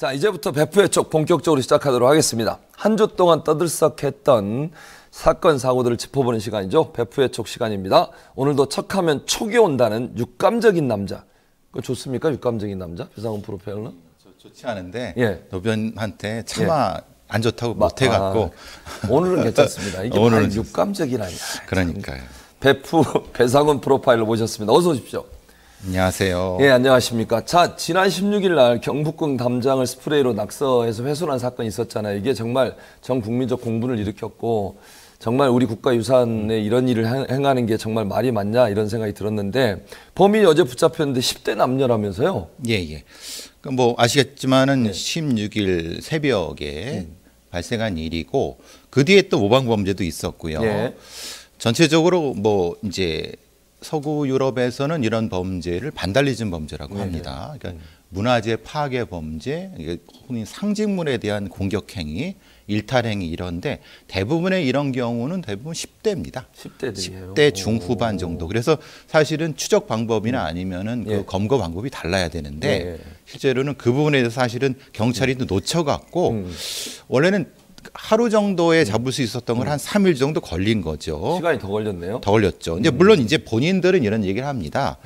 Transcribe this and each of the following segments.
자, 이제부터 배프의쪽 본격적으로 시작하도록 하겠습니다. 한 주 동안 떠들썩했던 사건 사고들을 짚어보는 시간이죠. 배프의쪽 시간입니다. 오늘도 척하면 촉이 온다는 육감적인 남자. 그 좋습니까? 육감적인 남자? 배상훈 프로페일러? 좋지 않은데 예. 노변한테 차마 예. 안 좋다고 못 해갖고 아, 오늘은 괜찮습니다. 이게 오늘은 육감적이라니까 그러니까요. 배프 배상훈 프로파일러 모셨습니다. 어서 오십시오. 안녕하세요. 예, 안녕하십니까. 자, 지난 16일 날 경북궁 담장을 스프레이로 낙서해서 훼손한 사건이 있었잖아요. 이게 정말 전 국민적 공분을 일으켰고 정말 우리 국가 유산에 이런 일을 행하는 게 정말 말이 맞냐 이런 생각이 들었는데 범인이 어제 붙잡혔는데 10대 남녀라면서요? 예, 예. 그러니까 뭐 아시겠지만은 네. 16일 새벽에 음. 발생한 일이고 그 뒤에 또 모방 범죄도 있었고요. 예. 전체적으로 뭐 이제 서구 유럽에서는 이런 범죄를 반달리즘 범죄라고 네, 네. 합니다. 그러니까 문화재 파괴 범죄, 혹은 상징물에 대한 공격 행위, 일탈 행위 이런데 대부분의 이런 경우는 대부분 10대입니다. 10대들이에요. 10대 중후반 정도. 그래서 사실은 추적 방법이나 음. 아니면은 그 예. 그 검거 방법이 달라야 되는데 예, 예. 실제로는 그 부분에 대해서 사실은 경찰이 또 놓쳐갖고 음. 원래는 하루 정도에 음. 잡을 수 있었던 걸한 음. 삼일 정도 걸린 거죠. 시간이 더 걸렸네요. 더 걸렸죠. 이제 음. 물론 이제 본인들은 이런 얘기를 합니다.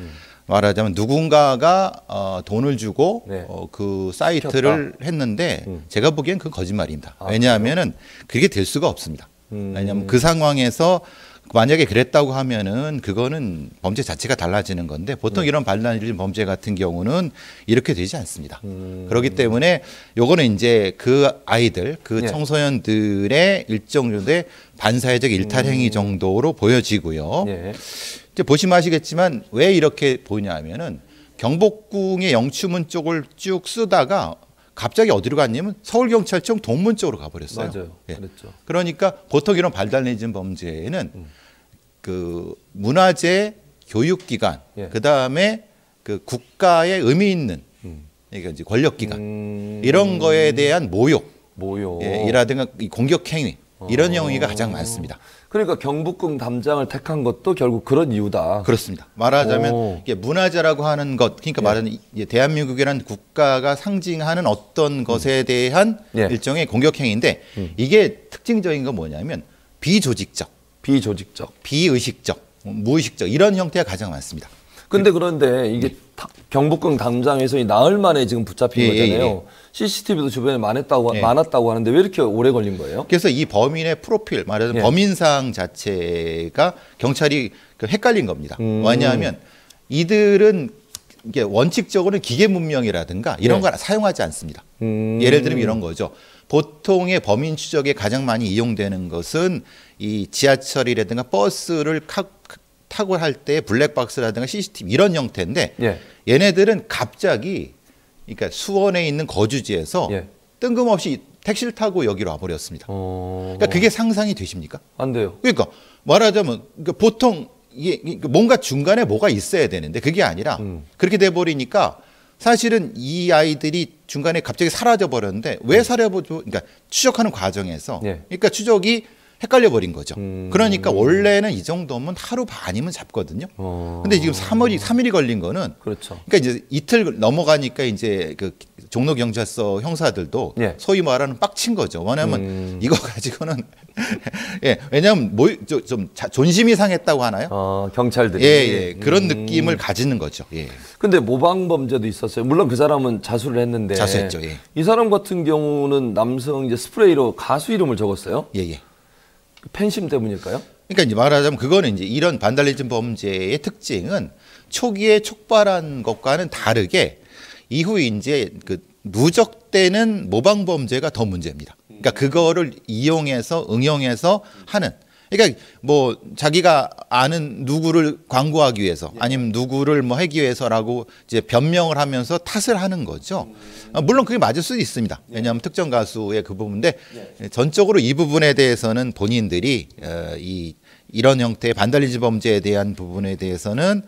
말하자면 누군가가 어, 돈을 주고 네. 어, 그 사이트를 시켰다. 했는데 음. 제가 보기엔 그 거짓말입니다. 아, 왜냐하면 그게 될 수가 없습니다. 음. 왜냐하면 그 상황에서 만약에 그랬다고 하면은 그거는 범죄 자체가 달라지는 건데 보통 네. 이런 반란일 범죄 같은 경우는 이렇게 되지 않습니다. 음. 그렇기 때문에 요거는 이제 그 아이들, 그 예. 청소년들의 일정 정도의 반사회적 일탈 행위 음. 정도로 보여지고요. 예. 이제 보시면 아시겠지만 왜 이렇게 보냐면은 하 경복궁의 영추문 쪽을 쭉 쓰다가 갑자기 어디로 갔냐면 서울경찰청 동문 쪽으로 가버렸어요. 맞아요. 예. 그랬죠. 그러니까 보통 이런 발달리즘 범죄는 음. 그 문화재 교육기관 예. 그다음에 그 국가의 의미 있는 음. 그 이제 권력기관 음... 이런 거에 대한 모욕, 모욕, 예, 이라든가 공격행위 어. 이런 어... 영위가 가장 많습니다. 그러니까 경북금 담장을 택한 것도 결국 그런 이유다. 그렇습니다. 말하자면 오. 이게 문화재라고 하는 것, 그러니까 예. 말하는 대한민국이라는 국가가 상징하는 어떤 것에 음. 대한 예. 일종의 공격 행위인데 음. 이게 특징적인 건 뭐냐면 비조직적, 비조직적, 비의식적, 무의식적 이런 형태가 가장 많습니다. 근데 그런데 이게 네. 경복궁 당장에서 나흘 만에 지금 붙잡힌 예, 예 거잖아요. 예, 예. CCTV도 주변에 많았다고, 예. 많았다고 하는데 왜 이렇게 오래 걸린 거예요? 그래서 이 범인의 프로필, 말하자면 예. 범인상 자체가 경찰이 그 헷갈린 겁니다. 음. 왜냐하면 이들은 이게 원칙적으로는 기계 문명이라든가 이런 걸 사용하지 않습니다. 음. 예를 들면 이런 거죠. 보통의 범인 추적에 가장 많이 이용되는 것은 이 지하철이라든가 버스를 탁월할 때 블랙박스라든가 CCTV 이런 형태인데 예. 얘네들은 갑자기 그러니까 수원에 있는 거주지에서 예. 뜬금없이 택시를 타고 여기로 와버렸습니다. 어... 그러니까 그게 상상이 되십니까? 안 돼요. 그러니까 말하자면 그러니까 보통 이게 그 뭔가 중간에 뭐가 있어야 되는데 그게 아니라 음. 그렇게 돼 버리니까 사실은 이 아이들이 중간에 갑자기 음. 사라져 버렸는데 왜 사라져 버려 그러니까 추적하는 과정에서 예. 그러니까 추적이 헷갈려 버린 거죠. 음. 그러니까 원래는 이 정도면 하루 반이면 잡거든요. 어. 근데 지금 3월이 3일이 걸린 거는 그렇죠. 그러니까 이제 이틀 넘어가니까 이제 그 종로 경찰서 형사들도 예. 소위 말하는 빡친 거죠. 왜냐하면 음. 이거 가지고는 예 왜냐하면 뭐 좀 존심이 상했다고 하나요? 어, 경찰들이 예예 예. 그런 음. 느낌을 가지는 거죠. 예. 근데 모방 범죄도 있었어요. 물론 그 사람은 자수를 했는데 자수했죠. 예. 이 사람 같은 경우는 남성 이제 스프레이로 가수 이름을 적었어요. 예예. 예. 팬심 때문일까요? 그러니까 이제 말하자면 그거는 이제 이런 반달리즘 범죄의 특징은 초기에 촉발한 것과는 다르게 이후 이제 그 누적되는 모방 범죄가 더 문제입니다. 그러니까 그거를 이용해서 응용해서 하는 그러니까 뭐 자기가 아는 누구를 광고하기 위해서 예. 아니면 누구를 뭐 하기 위해서라고 이제 변명을 하면서 탓을 하는 거죠. 아, 물론 그게 맞을 수도 있습니다. 예. 왜냐하면 특정 가수의 그 부분인데 예. 전적으로 이 부분에 대해서는 본인들이 어, 이 이런 형태의 반달리즘 범죄에 대한 부분에 대해서는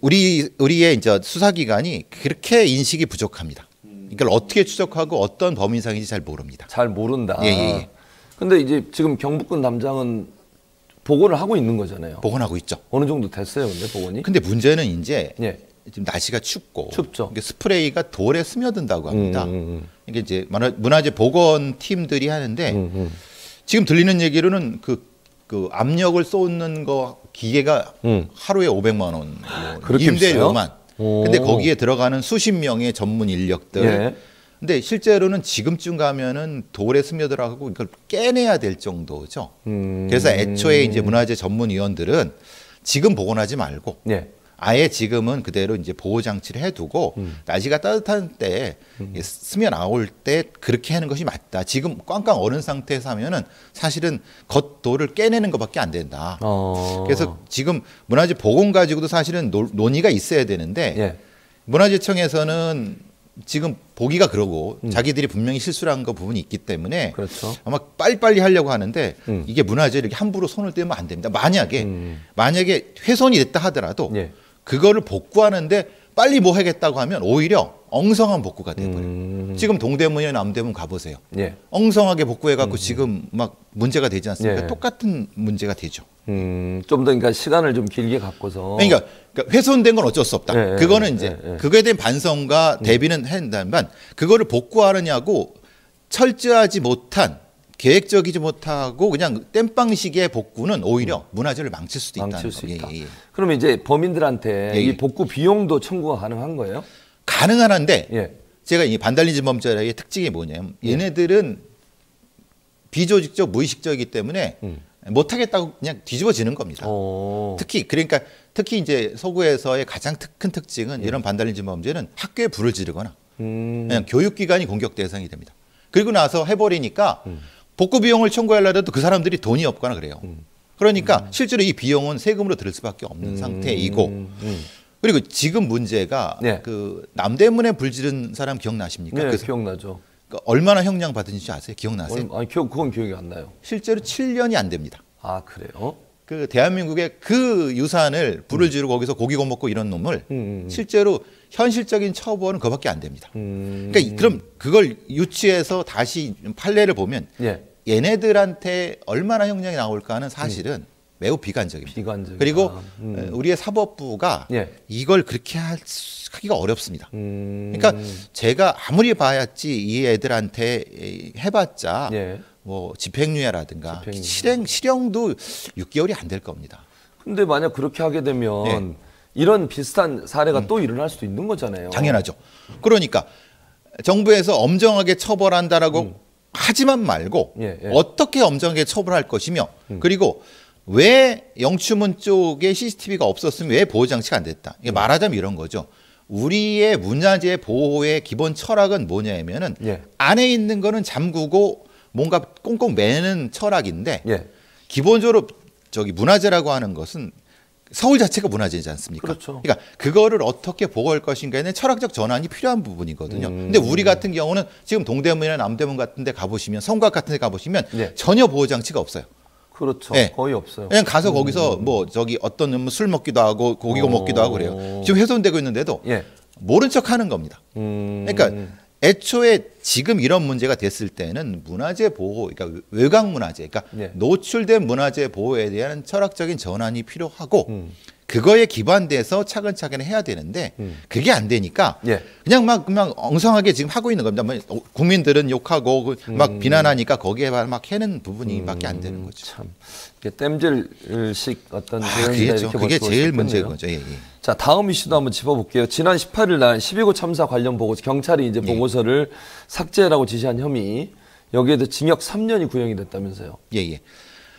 우리 우리의 이제 수사기관이 그렇게 인식이 부족합니다. 음. 이걸 어떻게 추적하고 어떤 범인상인지 잘 모릅니다. 잘 모른다. 예, 예, 예. 근데 이제 지금 경북군 담장은 복원을 하고 있는 거잖아요. 복원하고 있죠. 어느 정도 됐어요, 근데 복원이? 근데 문제는 이제 예. 지금 날씨가 춥고 춥죠. 스프레이가 돌에 스며든다고 합니다. 음, 음. 음. 이게 이제 문화, 재 복원 팀들이 하는데 음, 음, 지금 들리는 얘기로는 그, 그 압력을 쏟는거 기계가 음. 하루에 500만 원뭐 임대료만. 근데 거기에 들어가는 수십 명의 전문 인력들 예. 근데 실제로는 지금쯤 가면은 돌에 스며들어가고 이걸 깨내야 될 정도죠. 음. 그래서 애초에 이제 문화재 전문위원들은 지금 복원하지 말고 예. 아예 지금은 그대로 이제 보호 장치를 해두고 음. 날씨가 따뜻한 때 음. 스며 나올 때 그렇게 하는 것이 맞다. 지금 꽝꽝 얼은 상태에서 하면은 사실은 겉돌을 깨내는 것밖에 안 된다. 어. 그래서 지금 문화재 복원 가지고도 사실은 논, 의가 있어야 되는데 예. 문화재청에서는 지금 보기가 그러고 음. 자기들이 분명히 실수를 한거 부분이 있기 때문에 그렇죠. 아마 빨리빨리 하려고 하는데 음. 이게 문화재 이렇게 함부로 손을 떼면 안 됩니다. 만약에 음. 만약에 훼손이 됐다 하더라도 예. 그거를 복구하는데 빨리 뭐 하겠다고 하면 오히려 엉성한 복구가 돼버려요. 음. 지금 동대문이나 남대문 가보세요. 예. 엉성하게 복구해갖고 음. 지금 막 문제가 되지 않습니까? 예. 똑같은 문제가 되죠. 음, 좀 더 그러니까 시간을 좀 길게 갖고서. 그러니까 그러니까 훼손된 건 어쩔 수 없다. 네, 그거는 이제 네, 그거에 대한 반성과 음. 대비는 한다만 그거를 복구하느냐고 철저하지 못한 계획적이지 못하고 그냥 땜빵식의 복구는 오히려 음. 문화재를 망칠 수도 망칠 있다는 거예요. 있다. 예, 예. 그러면 이제 범인들한테 예, 이 복구 비용도 청구가 가능한 거예요? 가능한 한데 제가 이 반달리즘 범죄의 특징이 뭐냐면 얘네들은 비조직적 무의식적이기 때문에 음. 못하겠다고 그냥 뒤집어지는 겁니다. 오. 특히 그러니까 특히 이제 서구에서의 가장 큰 특징은 예. 이런 반달리즘 범죄는 학교에 불을 지르거나 음. 그냥 교육기관이 공격 대상이 됩니다. 그리고 나서 해버리니까 음. 복구 비용을 청구하려도 그 사람들이 돈이 없거나 그래요. 음. 그러니까 음. 실제로 이 비용은 세금으로 들을 수밖에 없는 음. 상태이고 음. 그리고 지금 문제가 네. 그 남대문에 불지른 사람 기억나십니까? 네, 그래서 기억나죠. 그러니까 얼마나 형량 받은지 아세요? 기억나세요? 아니, 기억, 그건 기억이 안 나요. 실제로 7년이 안 됩니다. 아 그래요? 그 대한민국의 그 유산을 불을 음. 지르고 거기서 고기 고먹고 이런 놈을 음, 음, 음. 실제로 현실적인 처벌은 그밖에안 됩니다. 음. 그러니까 그럼 그걸 유치해서 다시 판례를 보면 예. 얘네들한테 얼마나 형량이 나올까는 사실은 음. 매우 비관적입니다. 비관적이다. 그리고 아, 어, 음. 우리의 사법부가 예. 이걸 그렇게 하기가 어렵습니다. 그러니까 제가 아무리 봐야지 이 애들한테 해봤자 예. 뭐 집행유예라든가 집행유예. 실행 실형도 6개월이 안 될 겁니다. 근데 만약 그렇게 하게 되면 네. 이런 비슷한 사례가 음. 또 일어날 수도 있는 거잖아요. 당연하죠. 그러니까 정부에서 엄정하게 처벌한다라고 음. 하지만 말고 예, 예. 어떻게 엄정하게 처벌할 것이며 음. 그리고 왜 영추문 쪽에 CCTV가 없었으면 왜 보호 장치가 안 됐다. 이게 음. 말하자면 이런 거죠. 우리의 문화재 보호의 기본 철학은 뭐냐면은 예. 안에 있는 거는 잠그고 뭔가 꽁꽁 매는 철학인데 예. 기본적으로 저기 문화재라고 하는 것은 서울 자체가 문화재이지 않습니까? 그렇죠. 그러니까 그거를 어떻게 보고할 것인가에는 철학적 전환이 필요한 부분이거든요. 음. 근데 우리 같은 경우는 지금 동대문이나 남대문 같은 데 가보시면 성곽 같은 데 가보시면 예. 전혀 보호 장치가 없어요. 그렇죠. 네. 거의 없어요. 그냥 가서 음. 거기서 뭐 저기 어떤 놈은 뭐 술 먹기도 하고 고기고 먹기도 하고 그래요. 지금 훼손되고 있는데도 예. 모른 척 하는 겁니다. 음. 그러니까 애초에 지금 이런 문제가 됐을 때는 문화재 보호, 그러니까 외곽 문화재, 그러니까 예. 노출된 문화재 보호에 대한 철학적인 전환이 필요하고 음. 그거에 기반돼서 차근차근 해야 되는데 음. 그게 안 되니까 예. 그냥 막 그냥 엉성하게 지금 하고 있는 겁니다. 뭐 국민들은 욕하고 그 막 음. 비난하니까 거기에 막 해는 부분이밖에 안 되는 음, 거죠. 참 땜질식 어떤 아, 그게, 좀, 그게 제일 문제인 거죠. 예, 예. 자 다음 이슈도 한번 짚어볼게요. 지난 18일 날 12구 참사 관련 보고 경찰이 이제 예. 보고서를 삭제라고 지시한 혐의 여기에도 징역 3년이 구형이 됐다면서요. 예예. 예.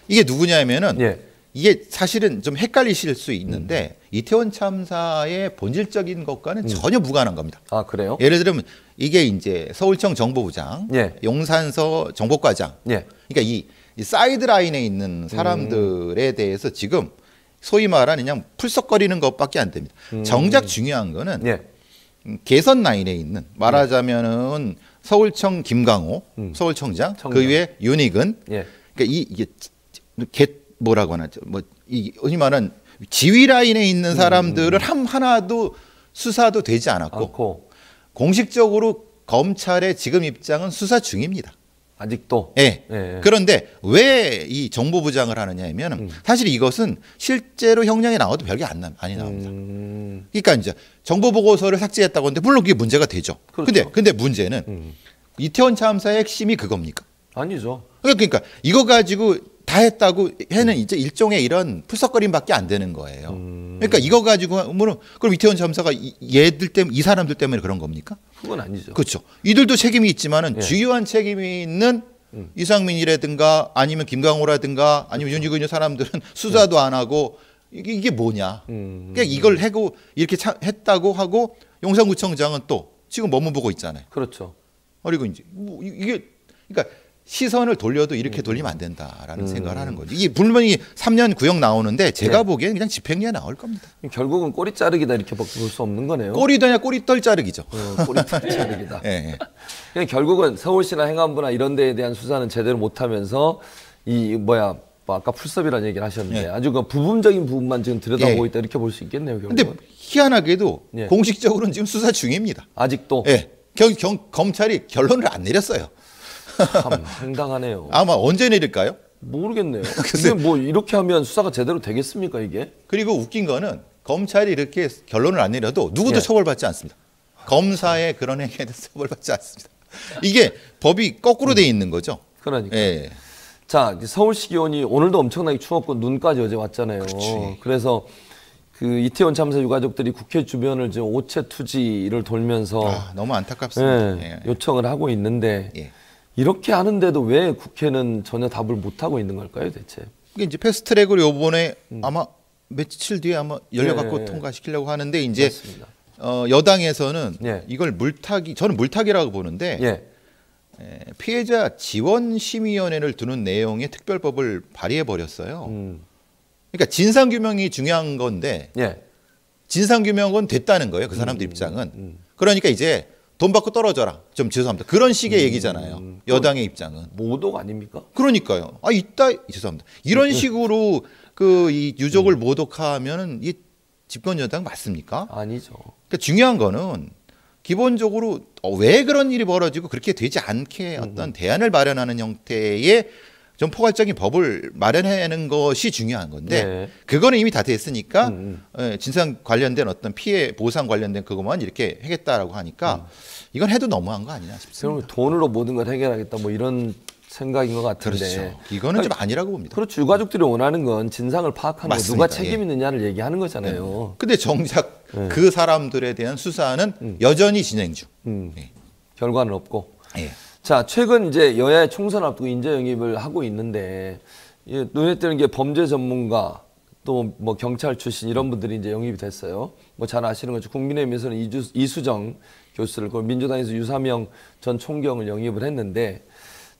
이게 누구냐면은. 예. 이게 사실은 좀 헷갈리실 수 있는데 음. 이태원 참사의 본질적인 것과는 음. 전혀 무관한 겁니다. 아 그래요? 예를 들면 이게 이제 서울청 정보부장, 예. 용산서 정보과장, 예. 그러니까 이, 이 사이드 라인에 있는 음. 사람들에 음. 대해서 지금 소위 말하는 그냥 풀썩거리는 것밖에 안 됩니다. 음. 정작 중요한 거는 예. 음, 개선 라인에 있는 말하자면은 서울청 김강호 서울청장, 그 청장. 그 위에 윤익은, 예. 그러니까 이, 이게 개 뭐라고 하나 죠 뭐이 하지만은 지휘 라인에 있는 음, 사람들을 음, 음. 함 하나도 수사도 되지 않았고 않 공식적으로 검찰의 지금 입장은 수사 중입니다. 아직도. 예. 예, 예. 그런데 왜 이 정보부장을 하느냐면 음. 사실 이것은 실제로 형량이 나와도 별게 안 나, 많이 나옵니다. 음. 그러니까 이제 정보 보고서를 삭제했다고 하는데 물론 그게 문제가 되죠. 그렇죠. 근데 근데 문제는 음. 이태원 참사의 핵심이 그겁니까? 아니죠. 그러니까 이거 가지고 다 했다고 해는 음. 이제 일종의 이런 풀썩거림밖에 안 되는 거예요. 음. 그러니까 이거 가지고 하면 그럼 이태원 참사가 얘들 때문에 이 사람들 때문에 그런 겁니까? 그건 아니죠. 그렇죠. 이들도 책임이 있지만은 예. 주요한 책임이 있는 음. 이상민이라든가 아니면 김광호라든가 아니면 그렇죠. 윤지근 이 사람들은 수사도 예. 안 하고 이게, 이게 뭐냐. 음. 그러니까 이걸 해고 이렇게 차, 했다고 하고 용산구청장은 또 지금 머뭇보고 있잖아요. 그렇죠. 그리고 이제 뭐 이게 그러니까 시선을 돌려도 이렇게 음, 음. 돌리면 안 된다라는 음. 생각을 하는 거죠. 이게 물론이 3년 구형 나오는데 제가 네. 보기엔 그냥 집행유예 나올 겁니다. 결국은 꼬리 자르기다 이렇게 볼 수 없는 거네요. 꼬리더냐 꼬리떨 자르기죠. 어, 꼬리떨 자르기다. 네. 결국은 서울시나 행안부나 이런 데에 대한 수사는 제대로 못하면서 이 뭐야 뭐 아까 풀섭이라는 얘기를 하셨는데 예. 아주 그 부분적인 부분만 지금 들여다보고 예. 있다 이렇게 볼 수 있겠네요. 결국 근데 희한하게도 예. 공식적으로는 지금 수사 중입니다. 아직도. 예. 경, 경, 검찰이 결론을 안 내렸어요. 참 황당하네요. 아마 언제 내릴까요? 모르겠네요. 근데 뭐 이렇게 하면 수사가 제대로 되겠습니까 이게? 그리고 웃긴 거는 검찰이 이렇게 결론을 안 내려도 누구도 예. 처벌받지 않습니다. 검사의 그런 행위에 처벌받지 않습니다. 이게 법이 거꾸로 돼 있는 거죠. 그러니까. 예. 자, 서울시 기온이 오늘도 엄청나게 추웠고 눈까지 어제 왔잖아요. 그렇지. 그래서 그 이태원 참사 유가족들이 국회 주변을 이제 오체 투지를 돌면서 아, 너무 안타깝습니다. 예, 예. 요청을 하고 있는데 예. 이렇게 하는데도 왜 국회는 전혀 답을 못 하고 있는 걸까요, 대체? 이게 이제 패스트트랙을 요번에 음. 아마 며칠 뒤에 아마 열려 갖고 네, 예, 예, 예. 통과시키려고 하는데 이제 어, 여당에서는 네. 이걸 물타기 저는 물타기라고 보는데 네. 에, 피해자 지원 심의위원회를 두는 내용의 특별법을 발의해 버렸어요. 음. 그러니까 진상 규명이 중요한 건데 진상 규명은 됐다는 거예요. 그 사람들 음, 음 입장은. 음, 음. 그러니까 이제 돈 받고 떨어져라. 좀 죄송합니다. 그런 식의 음, 얘기잖아요. 여당의 입장은. 모독 아닙니까? 그러니까요. 아, 이따 죄송합니다. 이런 네. 식으로 그 이 유족을 음. 모독하면은 이 집권 여당 맞습니까? 아니죠. 그러니까 중요한 거는 기본적으로 어, 왜 그런 일이 벌어지고 그렇게 되지 않게 음, 어떤 대안을 마련하는 형태의 좀 포괄적인 법을 마련하는 것이 중요한 건데 네. 그거는 이미 다 됐으니까 음, 음. 예, 진상 관련된 어떤 피해 보상 관련된 그것만 이렇게 하겠다라고 하니까 음. 이건 해도 너무한 거 아니냐 싶습니다. 그럼 돈으로 모든 걸 해결하겠다 뭐 이런 생각인 것 같은데 그렇죠. 이거는 그니좀 아니라고 봅니다. 그렇죠. 유가족들이 원하는 건 진상을 파악하는 거 누가 책임 있느냐를 예. 얘기하는 거잖아요. 네. 근데 정작 네. 그 사람들에 대한 수사는 음. 여전히 진행 중. 음. 네. 결과는 없고. 예. 자, 최근 이제 여야의 총선 앞두고 인재 영입을 하고 있는데 예, 눈에 띄는 게 범죄 전문가 또뭐 뭐 경찰 출신 이런 분들이 이제 영입이 됐어요. 뭐 잘 아시는 거죠. 국민의힘에서는 이주, 이수정 교수를 그 민주당에서 유사명 전 총경을 영입을 했는데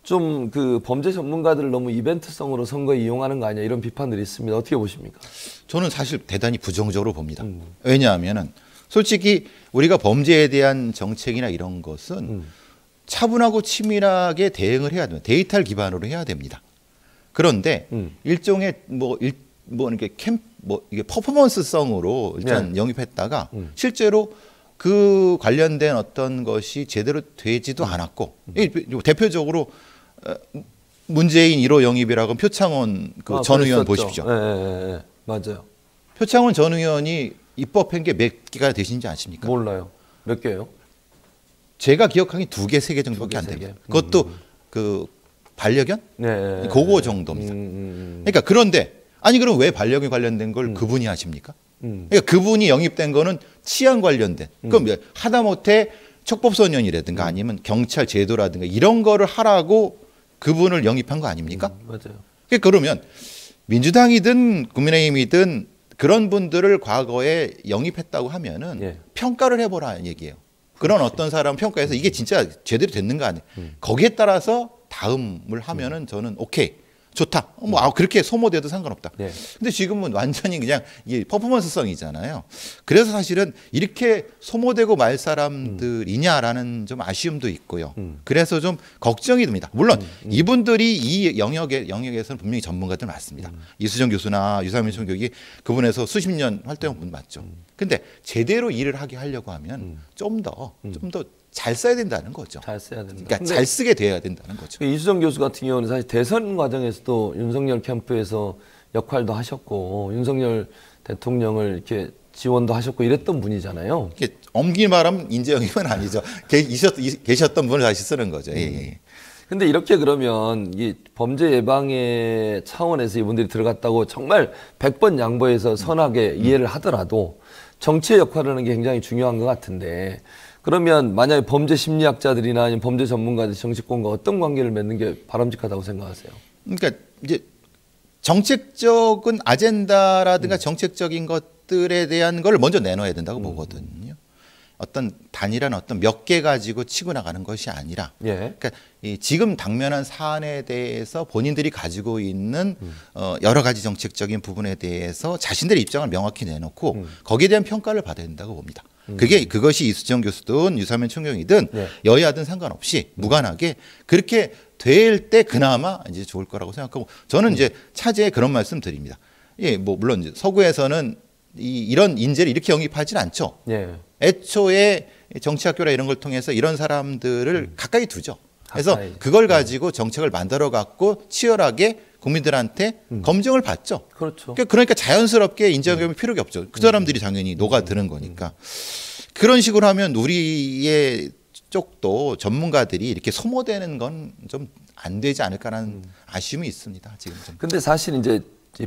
좀 그 범죄 전문가들을 너무 이벤트성으로 선거에 이용하는 거 아니냐 이런 비판들이 있습니다. 어떻게 보십니까? 저는 사실 대단히 부정적으로 봅니다. 음. 왜냐하면은 솔직히 우리가 범죄에 대한 정책이나 이런 것은 음. 차분하고 치밀하게 대응을 해야 됩니다. 데이터를 기반으로 해야 됩니다. 그런데 음. 일종의 뭐, 일, 뭐 이렇게 캠, 뭐 이게 퍼포먼스성으로 일단 네. 영입했다가 음. 실제로 그 관련된 어떤 것이 제대로 되지도 음. 않았고 음. 뭐 대표적으로 어, 문재인 1호 영입이라고 표창원 그전 아, 의원 보십시오. 네, 네, 네. 맞아요. 표창원 전 의원이 입법한 게 몇 개가 되신지 아십니까? 몰라요. 몇개요 제가 기억하기 두 개, 세 개 정도밖에 안 됩니다. 그것도 음, 음, 음. 그 반려견? 네. 네, 네 그거 네. 정도입니다. 음, 음. 그러니까 그런데 아니 그럼 왜 반려견 관련된 걸 음. 그분이 하십니까? 그러니까 그분이 영입된 거는 치안 관련된. 그럼 뭐 하다못해 척법소년이라든가 아니면 경찰 제도라든가 이런 거를 하라고 그분을 영입한 거 아닙니까? 맞아요. 그러니까 그러면 민주당이든 국민의힘이든 그런 분들을 과거에 영입했다고 하면은 예. 평가를 해보라는 얘기예요. 그런 어떤 사람 평가에서 이게 진짜 제대로 됐는가 아니. 음. 거기에 따라서 다음을 하면은 저는 오케이. 좋다. 어, 뭐 네. 아, 그렇게 소모돼도 상관없다. 네. 근데 지금은 완전히 그냥 이게 퍼포먼스성이잖아요. 그래서 사실은 이렇게 소모되고 말 사람들이냐라는 좀 아쉬움도 있고요. 음. 그래서 좀 걱정이 듭니다. 물론 음, 음. 이분들이 이 영역에 영역에서는 분명히 전문가들 맞습니다. 음. 이수정 교수나 유사민 총격이 그분에서 수십 년 활동한 분 맞죠. 음. 근데 제대로 일을 하게 하려고 하면 음. 좀더 좀더 좀더 잘 써야 된다는 거죠. 잘 써야 된다. 그러니까 잘 쓰게 돼야 된다는 거죠. 그 이수정 교수 같은 경우는 사실 대선 과정에서도 윤석열 캠프에서 역할도 하셨고 윤석열 대통령을 이렇게 지원도 하셨고 이랬던 분이잖아요. 이게 엄기 말하면 인재영입은 아니죠. 계셨, 던 분을 다시 쓰는 거죠. 음. 예, 예. 근데 이렇게 그러면 이 범죄 예방의 차원에서 이분들이 들어갔다고 정말 백번 양보해서 선하게 음. 이해를 하더라도 정치의 역할이라는 게 굉장히 중요한 것 같은데 그러면 만약에 범죄 심리학자들이나 아니면 범죄 전문가들 정치권과 어떤 관계를 맺는 게 바람직하다고 생각하세요? 그러니까 이제 정책적인 아젠다라든가 음. 정책적인 것들에 대한 걸 먼저 내놓아야 된다고 음. 보거든요. 어떤 단일한 어떤 몇 개 가지고 치고 나가는 것이 아니라 예. 그러니까 이 지금 당면한 사안에 대해서 본인들이 가지고 있는 음. 어, 여러 가지 정책적인 부분에 대해서 자신들의 입장을 명확히 내놓고 음. 거기에 대한 평가를 받아야 된다고 봅니다. 음. 그게 그것이 이수정 교수든 유사민 총경이든 네. 여야든 상관없이 무관하게 그렇게 될 때 그나마 이제 좋을 거라고 생각하고 저는 이제 차제에 그런 말씀 드립니다. 예, 뭐 물론 이제 서구에서는 이, 이런 인재를 이렇게 영입하진 않죠. 예. 애초에 정치학교라 이런 걸 통해서 이런 사람들을 음. 가까이 두죠. 그래서 그걸 네. 가지고 정책을 만들어 갖고 치열하게 국민들한테 음. 검증을 받죠. 그렇죠. 그러니까, 그러니까 자연스럽게 인정이 음. 필요가 없죠. 그 사람들이 음. 당연히 녹아드는 음. 거니까. 그런 식으로 하면 우리의 쪽도 전문가들이 이렇게 소모되는 건 좀 안 되지 않을까라는 음. 아쉬움이 있습니다. 지금 좀. 근데 사실 이제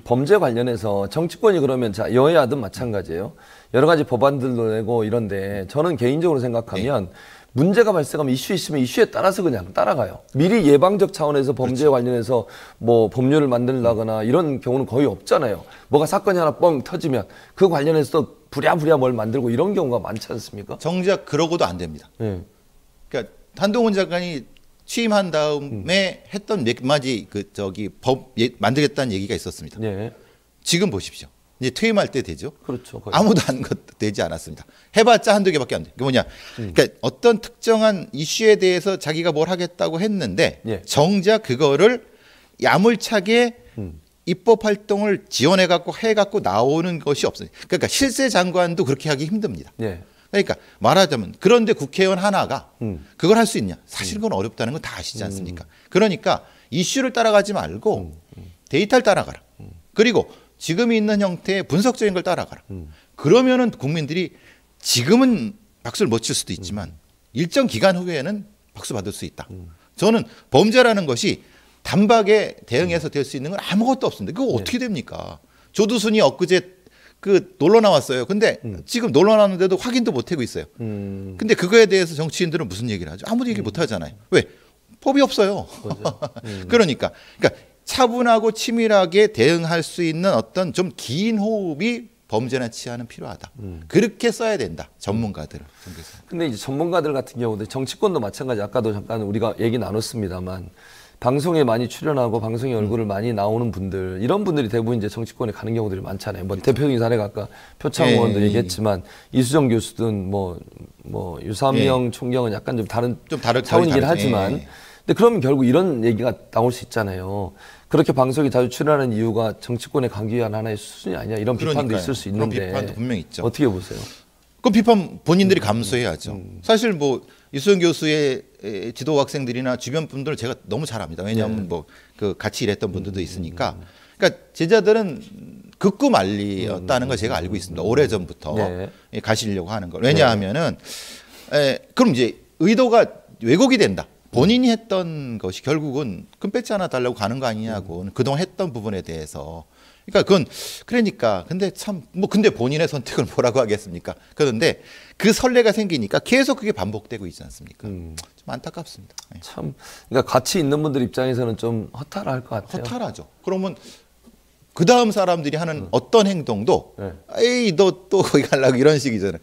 범죄 관련해서 정치권이 그러면 자 여야든 마찬가지예요. 여러 가지 법안들도 내고 이런데 저는 개인적으로 생각하면 네. 문제가 발생하면 이슈 있으면 이슈에 따라서 그냥 따라가요. 미리 예방적 차원에서 범죄 에 그렇죠. 관련해서 뭐 법률을 만들다거나 음. 이런 경우는 거의 없잖아요. 뭐가 사건이 하나 뻥 터지면 그 관련해서 부랴부랴 뭘 만들고 이런 경우가 많지 않습니까? 정작 그러고도 안 됩니다. 네. 그러니까 한동훈 장관이 취임한 다음에 음. 했던 몇 마디 그 저기 법 예, 만들겠다는 얘기가 있었습니다. 네. 지금 보십시오. 이제 퇴임할 때 되죠. 그렇죠. 거의. 아무도 안것 그, 되지 않았습니다. 해봤자 한두 개밖에 안 돼. 그 뭐냐? 음. 그러니까 어떤 특정한 이슈에 대해서 자기가 뭘 하겠다고 했는데 예. 정작 그거를 야물차게 음. 입법 활동을 지원해 갖고 해 갖고 나오는 것이 없어요. 그러니까 실세 장관도 그렇게 하기 힘듭니다. 예. 그러니까 말하자면 그런데 국회의원 하나가 음. 그걸 할 수 있냐? 사실 음. 그건 어렵다는 건 다 아시지 않습니까? 음. 그러니까 이슈를 따라가지 말고 음. 데이터를 따라가라. 그리고 지금 있는 형태의 분석적인 걸 따라가라. 음. 그러면은 국민들이 지금은 박수를 못 칠 수도 있지만 음. 일정 기간 후에는 박수 받을 수 있다. 음. 저는 범죄라는 것이 단박에 대응해서 음. 될수 있는 건 아무것도 없습니다. 그거 네. 어떻게 네. 됩니까? 조두순이 엊그제 그 놀러 나왔어요. 근데 음. 지금 놀러 나왔는데도 확인도 못 하고 있어요. 음. 근데 그거에 대해서 정치인들은 무슨 얘기를 하죠? 아무도 얘기 못 하잖아요. 왜? 법이 없어요. 그러니까, 그러니까 차분하고 치밀하게 대응할 수 있는 어떤 좀 긴 호흡이 범죄나 치하는 필요하다. 음. 그렇게 써야 된다. 전문가들은. 근데 이제 전문가들 같은 경우도 정치권도 마찬가지. 아까도 잠깐 우리가 얘기 나눴습니다만 방송에 많이 출연하고 방송에 음. 얼굴을 음. 많이 나오는 분들 이런 분들이 대부분 이제 정치권에 가는 경우들이 많잖아요. 뭐 대표적인 사례가 아까 표창 예, 의원도 예, 예. 얘기했지만 이수정 교수든 뭐뭐 뭐, 뭐 유삼영 총경은 약간 좀 다른 좀 다른 차원이긴 하지만. 에이. 근데 그러면 결국 이런 얘기가 나올 수 있잖아요. 그렇게 방송이 자주 출연하는 이유가 정치권에 강기한 하나의 수준이 아니냐 이런 그러니까요. 도 있을 수 있는데 비판도 분명 있죠. 어떻게 보세요? 그 비판 본인들이 음. 감수해야죠. 음. 사실 뭐 유수영 교수의 지도 학생들이나 주변 분들 제가 너무 잘 압니다. 왜냐하면 네. 뭐그 같이 일했던 분들도 음. 있으니까. 그러니까 제자들은 극구 말리였다는 걸 제가 알고 있습니다. 오래 전부터 네. 예, 가시려고 하는 걸. 왜냐하면은 네. 에, 그럼 이제 의도가 왜곡이 된다. 본인이 했던 것이 결국은 끈배지 하나 달라고 가는 거 아니냐고 음. 그동안 했던 부분에 대해서 그러니까 그건 그러니까 근데 참 뭐 근데 본인의 선택을 뭐라고 하겠습니까 그런데 그 설레가 생기니까 계속 그게 반복되고 있지 않습니까 음. 좀 안타깝습니다 예. 참 그러니까 같이 있는 분들 입장에서는 좀 허탈할 것 같아요 허탈하죠 그러면 그 다음 사람들이 하는 음. 어떤 행동도 네. 에이 너 또 거기 가려고 이런 식이잖아요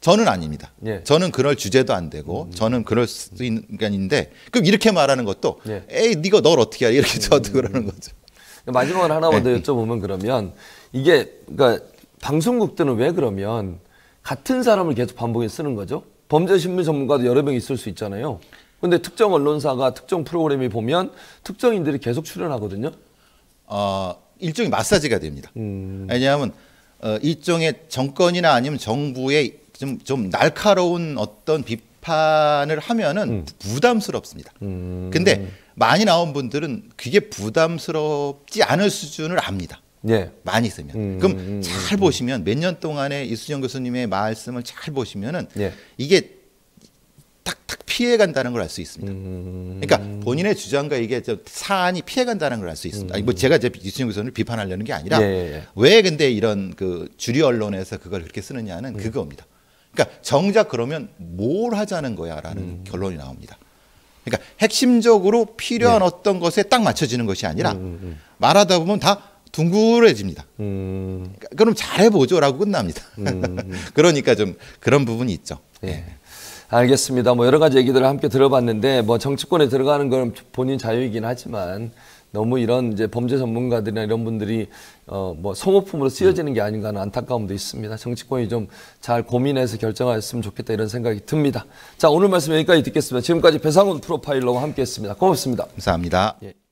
저는 아닙니다. 예. 저는 그럴 주제도 안 되고 음. 저는 그럴 수 있는 인간인데 그럼 이렇게 말하는 것도 예. 에이 네가 널 어떻게 해아 이렇게 저한테 음. 그러는 거죠. 마지막으로 하나만 네. 더 여쭤보면 그러면 이게 그러니까 방송국들은 왜 그러면 같은 사람을 계속 반복해 쓰는 거죠? 범죄 신문 전문가도 여러 명 있을 수 있잖아요. 근데 특정 언론사가 특정 프로그램이 보면 특정인들이 계속 출연하거든요. 어, 일종의 마사지가 됩니다. 음. 왜냐하면 어, 일종의 정권이나 아니면 정부의 좀, 좀 날카로운 어떤 비판을 하면은 음. 부담스럽습니다. 음. 근데 많이 나온 분들은 그게 부담스럽지 않을 수준을 압니다. 예. 많이 쓰면. 음, 그럼 음, 음. 잘 음, 보시면 몇 년 동안에 이수정 교수님의 말씀을 잘 보시면은 예. 이게 탁탁 피해간다는 걸 알 수 있습니다. 음. 그러니까 본인의 주장과 이게 사안이 피해간다는 걸 알 수 있습니다. 아니, 뭐 제가 이제 이수정 교수님을 비판하려는 게 아니라 예, 예, 예, 왜 근데 이런 그 주류 언론에서 그걸 그렇게 쓰느냐는 그겁니다. 그러니까 정작 그러면 뭘 하자는 거야라는 음. 결론이 나옵니다. 그러니까 핵심적으로 필요한 네. 어떤 것에 딱 맞춰지는 것이 아니라 음. 음, 음. 말하다 보면 다 둥글해집니다. 음. 그러니까 그럼 잘해보죠라고 끝납니다. 음, 그러니까 좀 그런 부분이 있죠. 네. 알겠습니다. 뭐 여러 가지 얘기들을 함께 들어봤는데 뭐 정치권에 들어가는 건 본인 자유이긴 하지만 너무 이런 이제 범죄 전문가들이나 이런 분들이 어뭐 소모품으로 쓰여지는 게 아닌가 하는 안타까움도 있습니다. 정치권이 좀 잘 고민해서 결정하였으면 좋겠다 이런 생각이 듭니다. 자 오늘 말씀 여기까지 듣겠습니다. 지금까지 배상훈 프로파일러와 함께했습니다. 고맙습니다. 감사합니다. 예.